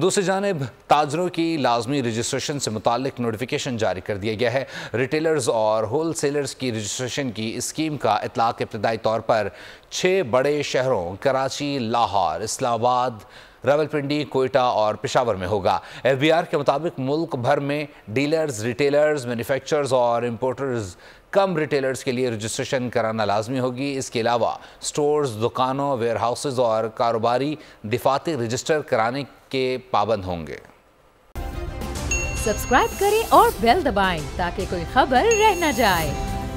दूसरी जानब ताजरों की लाजमी रजिस्ट्रेशन से मुतक नोटिफिकेशन जारी कर दिया गया है रिटेलर्स और होल सेलर्स की रजिस्ट्रेशन की स्कीम का इतलाक इब्तदाई तौर पर छः बड़े शहरों कराची लाहौर इस्लामाबाद रावलपिंडी कोयटा और पिशावर में होगा एफ के मुताबिक मुल्क भर में डीलर्स रिटेलर्स मैन्युफैक्चरर्स और इम्पोर्टर्स कम रिटेलर्स के लिए रजिस्ट्रेशन कराना लाजमी होगी इसके अलावा स्टोर्स दुकानों वेयर हाउसेज और कारोबारी दिफाती रजिस्टर कराने के पाबंद होंगे सब्सक्राइब करें और बेल दबाएं ताकि कोई खबर रह न जाए